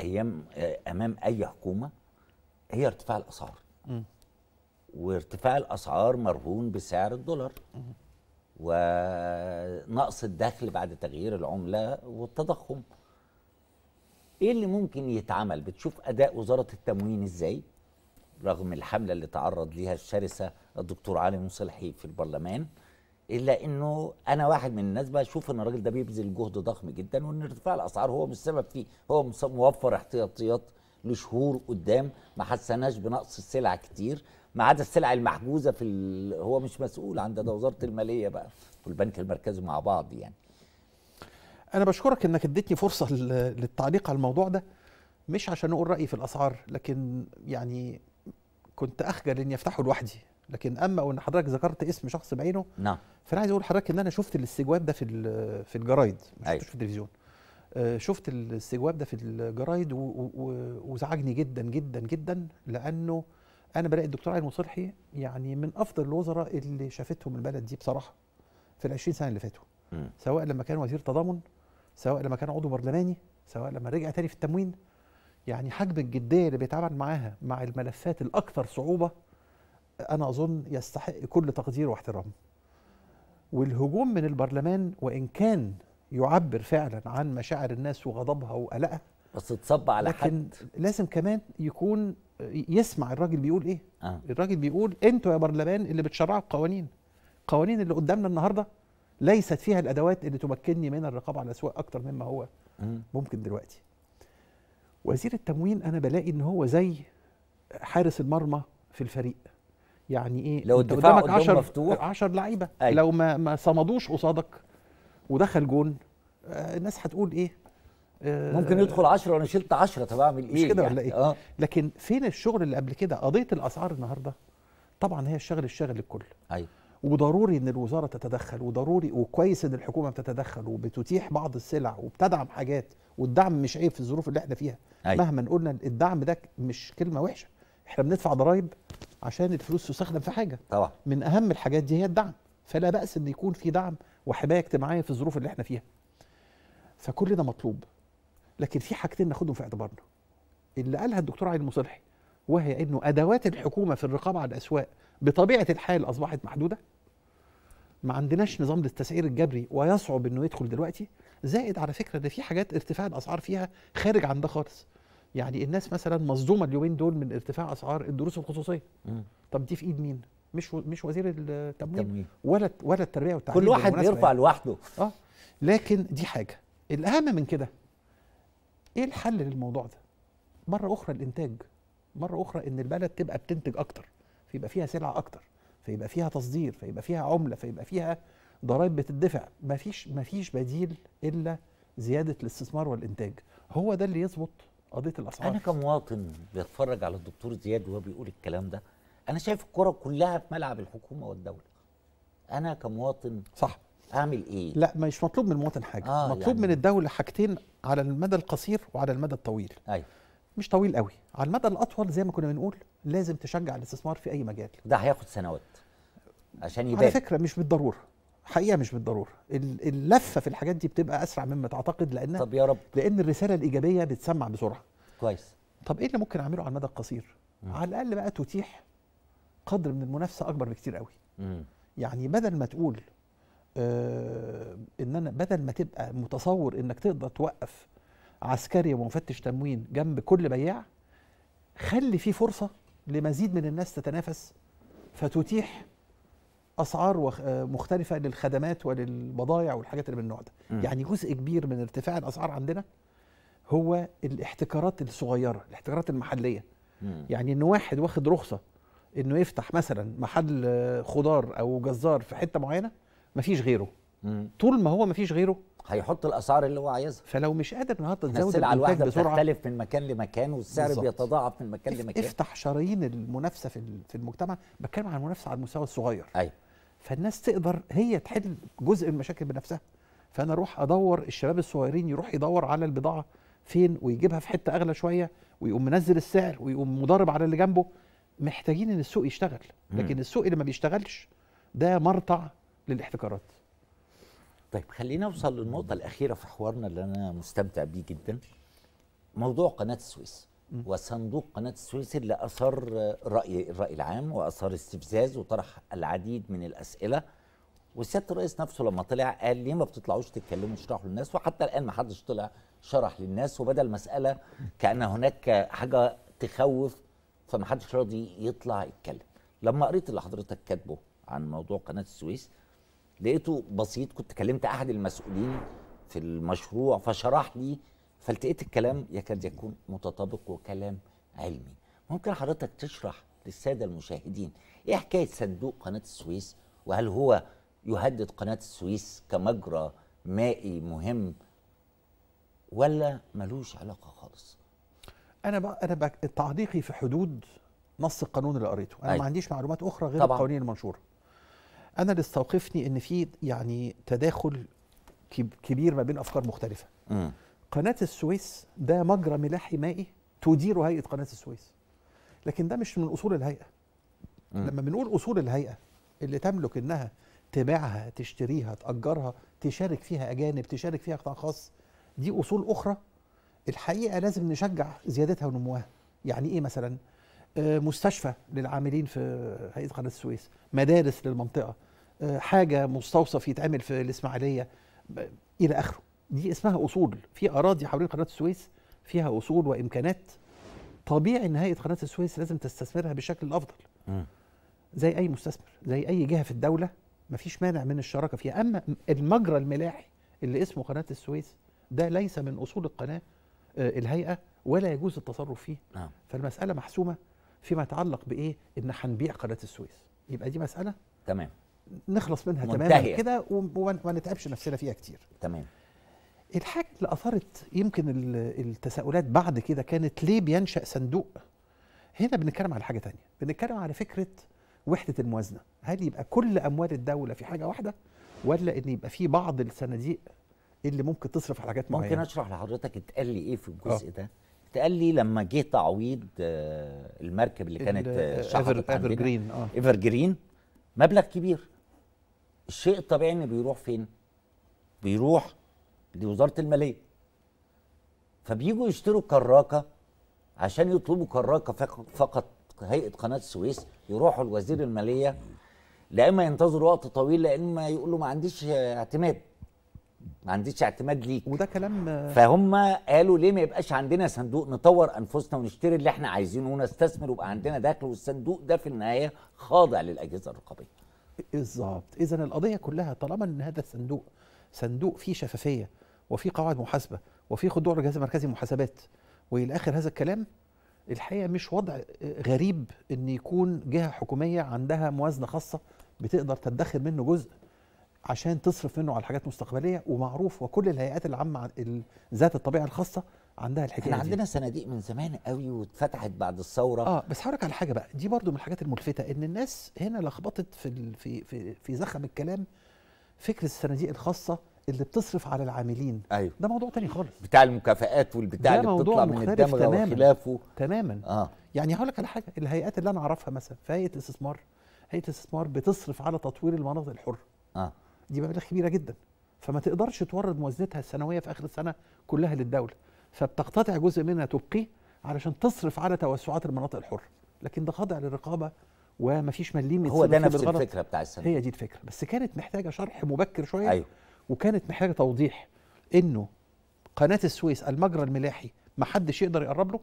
ايام آه، امام اي حكومه هي ارتفاع الاسعار وارتفاع الاسعار مرهون بسعر الدولار م. ونقص الدخل بعد تغيير العمله والتضخم ايه اللي ممكن يتعمل بتشوف اداء وزاره التموين ازاي رغم الحمله اللي تعرض ليها الشرسه الدكتور علي مصلحي في البرلمان الا انه انا واحد من الناس بشوف ان الراجل ده بيبذل جهد ضخم جدا وان ارتفاع الاسعار هو مش سبب فيه هو موفر احتياطيات لشهور قدام ما حسناش بنقص السلع كتير ما عدا السلع المحجوزه في هو مش مسؤول عن ده وزاره الماليه بقى والبنك المركزي مع بعض يعني انا بشكرك انك اديتني فرصه للتعليق على الموضوع ده مش عشان اقول رايي في الاسعار لكن يعني كنت اخجل اني افتحه لوحدي لكن اما ان حضرتك ذكرت اسم شخص بعينه نعم فانا عايز اقول لحضرتك ان انا شفت الاستجواب ده في في الجرايد مش أيوه. في التلفزيون آه، شفت الاستجواب ده في الجرايد وزعجني جدا جدا جدا لانه انا بلاقي الدكتور علي المصلحي يعني من افضل الوزراء اللي شافتهم البلد دي بصراحه في ال 20 سنه اللي فاتوا سواء لما كان وزير تضامن سواء لما كان عضو برلماني سواء لما رجع تاني في التموين يعني حجم الجديه اللي بيتعامل معاها مع الملفات الاكثر صعوبه انا اظن يستحق كل تقدير واحترام والهجوم من البرلمان وان كان يعبر فعلا عن مشاعر الناس وغضبها وقلقها بس اتصب على لكن حد لازم كمان يكون يسمع الراجل بيقول ايه آه. الراجل بيقول انتوا يا برلمان اللي بتشرعوا القوانين القوانين اللي قدامنا النهارده ليست فيها الادوات اللي تمكنني من الرقابه على الاسواق اكتر مما هو ممكن دلوقتي وزير التموين انا بلاقي ان هو زي حارس المرمى في الفريق يعني ايه لو الدفاع قدامك 10 مفتوح 10 لعيبه لو ما ما صمدوش قصادك ودخل جون آه، الناس هتقول ايه آه ممكن يدخل 10 وانا شلت 10 طب اعمل ايه مش كده يعني ولا ايه آه. لكن فين الشغل اللي قبل كده قضيه الاسعار النهارده طبعا هي الشغل الشاغل الكل ايوه وضروري ان الوزاره تتدخل وضروري وكويس ان الحكومه بتتدخل وبتتيح بعض السلع وبتدعم حاجات والدعم مش عيب في الظروف اللي احنا فيها أيوة. مهما قلنا الدعم ده مش كلمه وحشه احنا بندفع ضرائب عشان الفلوس تستخدم في حاجه طبعا من اهم الحاجات دي هي الدعم فلا باس ان يكون في دعم وحمايه اجتماعيه في الظروف اللي احنا فيها فكل ده مطلوب لكن في حاجتين ناخدهم في اعتبارنا اللي قالها الدكتور علي المصالحي وهي انه ادوات الحكومه في الرقابه على الاسواق بطبيعه الحال اصبحت محدوده ما عندناش نظام للتسعير الجبري ويصعب انه يدخل دلوقتي زائد على فكره ان في حاجات ارتفاع الاسعار فيها خارج عن ده خالص يعني الناس مثلا مصدومه اليومين دول من ارتفاع اسعار الدروس الخصوصيه مم. طب دي في ايد مين مش مش وزير التموين التمويل. ولا ولا التربيه والتعليم كل واحد بيرفع يعني. لوحده اه لكن دي حاجه الاهم من كده ايه الحل للموضوع ده مره اخرى الانتاج مره اخرى ان البلد تبقى بتنتج اكتر فيبقى فيها سلعه اكتر فيبقى فيها تصدير فيبقى فيها عمله فيبقى فيها ضرائب بتدفع مفيش مفيش بديل الا زياده الاستثمار والانتاج هو ده اللي يظبط قضيه الاسعار انا كمواطن بتفرج على الدكتور زياد وهو بيقول الكلام ده انا شايف الكره كلها في ملعب الحكومه والدوله انا كمواطن صح اعمل ايه لا مش مطلوب من المواطن حاجه آه مطلوب يعني من الدوله حاجتين على المدى القصير وعلى المدى الطويل ايوه مش طويل قوي على المدى الاطول زي ما كنا بنقول لازم تشجع الاستثمار في اي مجال ده هياخد سنوات عشان يبان على فكره مش بالضروره الحقيقه مش بالضروره اللفه في الحاجات دي بتبقى اسرع مما تعتقد لان طب يا رب لان الرساله الايجابيه بتسمع بسرعه كويس طب ايه اللي ممكن اعمله على المدى القصير مم. على الاقل بقى تتيح قدر من المنافسه اكبر بكتير قوي مم. يعني بدل ما تقول آه ان انا بدل ما تبقى متصور انك تقدر توقف عسكري ومفتش تموين جنب كل بياع خلي في فرصه لمزيد من الناس تتنافس فتتيح اسعار آه، مختلفه للخدمات وللبضائع والحاجات اللي من النوع ده م. يعني جزء كبير من ارتفاع الاسعار عندنا هو الاحتكارات الصغيره الاحتكارات المحليه م. يعني ان واحد واخد رخصه انه يفتح مثلا محل خضار او جزار في حته معينه مفيش غيره م. طول ما هو مفيش غيره هيحط الاسعار اللي هو عايزها فلو مش قادر النهارده تزود السلعه الواحده بتختلف من مكان لمكان والسعر بالزبط. بيتضاعف من مكان لمكان افتح شرايين المنافسه في في المجتمع بتكلم عن المنافسه على المستوى الصغير ايوه فالناس تقدر هي تحل جزء من المشاكل بنفسها فانا اروح ادور الشباب الصغيرين يروح يدور على البضاعه فين ويجيبها في حته اغلى شويه ويقوم منزل السعر ويقوم مضارب على اللي جنبه محتاجين ان السوق يشتغل لكن السوق اللي ما بيشتغلش ده مرتع للاحتكارات طيب خلينا نوصل للنقطه الاخيره في حوارنا اللي انا مستمتع بيه جدا موضوع قناه السويس وصندوق قناة السويس اللي أثار رأي الرأي العام وأثار استفزاز وطرح العديد من الأسئلة وسيادة الرئيس نفسه لما طلع قال ليه ما بتطلعوش تتكلموا وتشرحوا للناس وحتى الآن ما حدش طلع شرح للناس وبدأ المسألة كأن هناك حاجة تخوف فما حدش راضي يطلع يتكلم لما قريت اللي حضرتك كاتبه عن موضوع قناة السويس لقيته بسيط كنت كلمت أحد المسؤولين في المشروع فشرح لي فالتقيت الكلام يكاد يكون متطابق وكلام علمي ممكن حضرتك تشرح للساده المشاهدين ايه حكايه صندوق قناه السويس وهل هو يهدد قناه السويس كمجرى مائي مهم ولا ملوش علاقه خالص انا بقى انا بقى تعليقي في حدود نص القانون اللي قريته انا أي. ما أيوة. عنديش معلومات اخرى غير طبعا. القوانين المنشوره انا اللي استوقفني ان في يعني تداخل كبير ما بين افكار مختلفه م. قناة السويس ده مجرى ملاحي مائي تديره هيئة قناة السويس لكن ده مش من أصول الهيئة م. لما بنقول أصول الهيئة اللي تملك إنها تبيعها تشتريها تأجرها تشارك فيها أجانب تشارك فيها قطاع خاص دي أصول أخرى الحقيقة لازم نشجع زيادتها ونموها يعني إيه مثلا آه، مستشفى للعاملين في هيئة قناة السويس مدارس للمنطقة آه، حاجة مستوصف يتعمل في الإسماعيلية إلى آخره دي اسمها اصول في اراضي حوالين قناه السويس فيها اصول وامكانات طبيعي ان هيئه قناه السويس لازم تستثمرها بشكل افضل زي اي مستثمر زي اي جهه في الدوله مفيش مانع من الشراكه فيها اما المجرى الملاحي اللي اسمه قناه السويس ده ليس من اصول القناه آه، الهيئه ولا يجوز التصرف فيه نعم. فالمساله محسومه فيما يتعلق بايه ان هنبيع قناه السويس يبقى دي مساله تمام نخلص منها تمام تماما كده وما نتعبش نفسنا فيها كتير تمام الحاجة اللي أثارت يمكن التساؤلات بعد كده كانت ليه بينشأ صندوق هنا بنتكلم على حاجة تانية بنتكلم على فكرة وحدة الموازنة هل يبقى كل أموال الدولة في حاجة واحدة ولا إن يبقى في بعض الصناديق اللي ممكن تصرف على حاجات معينة ممكن أشرح لحضرتك اتقال لي إيه في الجزء آه. ده اتقال لي لما جه تعويض آه، المركب اللي كانت شحطت ايفر جرين اه ايفر جرين آه. مبلغ كبير الشيء الطبيعي انه بيروح فين؟ بيروح لوزاره الماليه فبيجوا يشتروا كراكه عشان يطلبوا كراكه فقط هيئه قناه السويس يروحوا لوزير الماليه لا اما ينتظروا وقت طويل لا اما يقولوا ما عنديش اعتماد ما عنديش اعتماد ليك وده كلام فهم قالوا ليه ما يبقاش عندنا صندوق نطور انفسنا ونشتري اللي احنا عايزينه ونستثمر ويبقى عندنا دخل والصندوق ده في النهايه خاضع للاجهزه الرقابيه بالظبط اذا القضيه كلها طالما ان هذا الصندوق صندوق فيه شفافيه وفي قواعد محاسبه وفي خضوع لجهاز مركزي محاسبات والى اخر هذا الكلام الحقيقه مش وضع غريب ان يكون جهه حكوميه عندها موازنه خاصه بتقدر تدخر منه جزء عشان تصرف منه على حاجات مستقبليه ومعروف وكل الهيئات العامه ذات الطبيعه الخاصه عندها الحكايه احنا عندنا صناديق من زمان قوي واتفتحت بعد الثوره اه بس هقولك على حاجه بقى دي برضو من الحاجات الملفته ان الناس هنا لخبطت في في في, في زخم الكلام فكره الصناديق الخاصه اللي بتصرف على العاملين أيوه. ده موضوع تاني خالص بتاع المكافآت والبتاع اللي بتطلع من الدمغه وخلافه تماما آه. يعني هقول لك على حاجه الهيئات اللي انا اعرفها مثلا في هيئه استثمار هيئه استثمار بتصرف على تطوير المناطق الحره آه. دي مبالغ كبيره جدا فما تقدرش تورد موازنتها السنويه في اخر السنه كلها للدوله فبتقتطع جزء منها تبقيه علشان تصرف على توسعات المناطق الحره لكن ده خاضع للرقابه ومفيش مليم هو ده نفس الفكره بتاع السنه هي دي الفكره بس كانت محتاجه شرح مبكر شويه أيوه. وكانت محتاجه توضيح انه قناه السويس المجرى الملاحي ما حدش يقدر يقرب له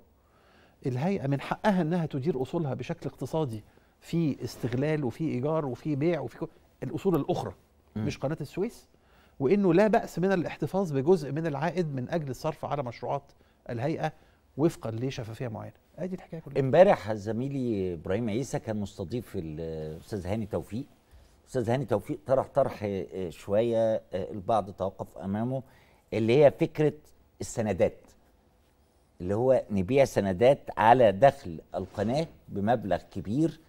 الهيئه من حقها انها تدير اصولها بشكل اقتصادي في استغلال وفي ايجار وفي بيع وفي الاصول الاخرى م. مش قناه السويس وانه لا باس من الاحتفاظ بجزء من العائد من اجل الصرف على مشروعات الهيئه وفقا لشفافيه معينه ادي الحكايه كلها امبارح زميلي ابراهيم عيسى كان مستضيف الاستاذ هاني توفيق استاذ هاني توفيق طرح طرح آه، آه، شويه آه، البعض توقف امامه اللي هي فكره السندات اللي هو نبيع سندات على دخل القناه بمبلغ كبير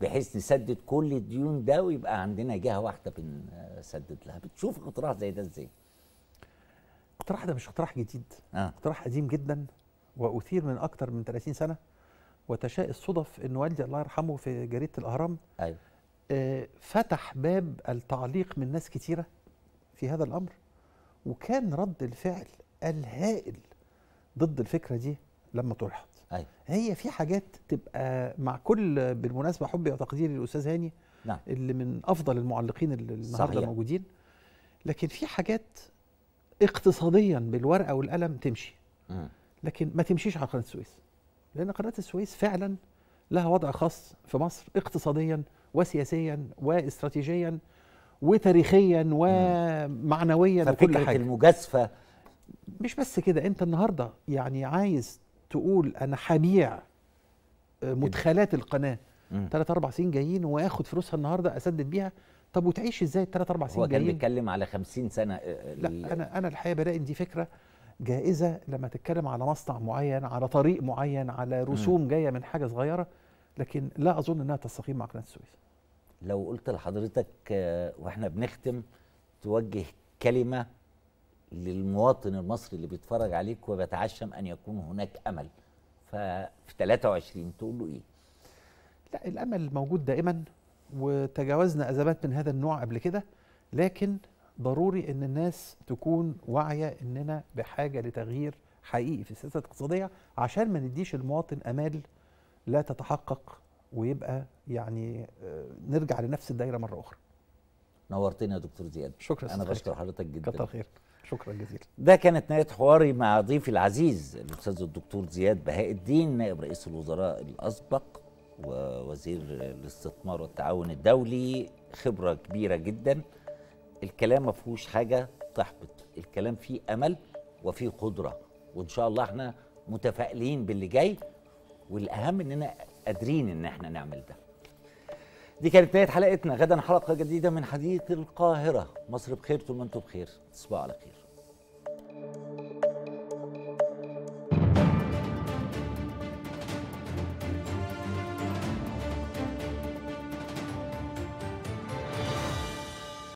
بحيث نسدد كل الديون ده ويبقى عندنا جهه واحده بنسدد لها بتشوف اقتراح زي ده ازاي الاقتراح ده مش اقتراح جديد آه. اقتراح قديم جدا واثير من اكتر من 30 سنه وتشاء الصدف ان والدي الله يرحمه في جريده الاهرام ايوه فتح باب التعليق من ناس كتيرة في هذا الأمر وكان رد الفعل الهائل ضد الفكرة دي لما طرحت أيوة. هي في حاجات تبقى مع كل بالمناسبة حبي وتقديري للأستاذ هاني نعم. اللي من أفضل المعلقين اللي النهاردة موجودين لكن في حاجات اقتصاديا بالورقة والقلم تمشي لكن ما تمشيش على قناة السويس لأن قناة السويس فعلا لها وضع خاص في مصر اقتصاديا وسياسيا واستراتيجيا وتاريخيا ومعنويا وكل حاجه المجازفه مش بس كده انت النهارده يعني عايز تقول انا حبيع آه، مدخلات القناه ثلاث اربع سنين جايين واخد فلوسها النهارده اسدد بيها طب وتعيش ازاي الثلاث اربع سنين جايين هو كان بيتكلم على 50 سنه آه، آه، لا انا انا الحقيقه بلاقي ان دي فكره جائزه لما تتكلم على مصنع معين على طريق معين على رسوم جايه من حاجه صغيره لكن لا اظن انها تستقيم مع قناه السويس لو قلت لحضرتك آه، واحنا بنختم توجه كلمه للمواطن المصري اللي بيتفرج عليك وبيتعشم ان يكون هناك امل ففي 23 تقول له ايه؟ لا الامل موجود دائما وتجاوزنا ازمات من هذا النوع قبل كده لكن ضروري ان الناس تكون واعيه اننا بحاجه لتغيير حقيقي في السياسه الاقتصاديه عشان ما نديش المواطن امال لا تتحقق ويبقى يعني آه، نرجع لنفس الدايره مره اخرى نورتنا يا دكتور زياد شكرا انا بشكر حضرتك جدا كتر خير شكرا جزيلا ده كانت نهايه حواري مع ضيفي العزيز الاستاذ الدكتور زياد بهاء الدين نائب رئيس الوزراء الاسبق ووزير الاستثمار والتعاون الدولي خبره كبيره جدا الكلام ما فيهوش حاجه تحبط الكلام فيه امل وفيه قدره وان شاء الله احنا متفائلين باللي جاي والاهم اننا قادرين ان احنا نعمل ده دي كانت نهايه حلقتنا غدا حلقه جديده من حديث القاهره مصر بخير طول ما انتم بخير تصبحوا على خير